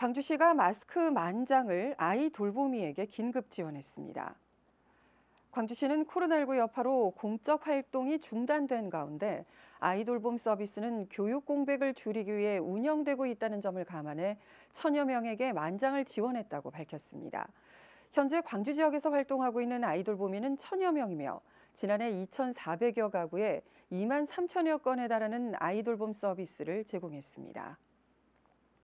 광주시가 마스크 만 장을 아이 돌보미에게 긴급 지원했습니다. 광주시는 코로나19 여파로 공적 활동이 중단된 가운데 아이 돌봄 서비스는 교육 공백을 줄이기 위해 운영되고 있다는 점을 감안해 천여 명에게 만 장을 지원했다고 밝혔습니다. 현재 광주 지역에서 활동하고 있는 아이 돌보미는 천여 명이며 지난해 2,400여 가구에 2만 3천여 건에 달하는 아이 돌봄 서비스를 제공했습니다.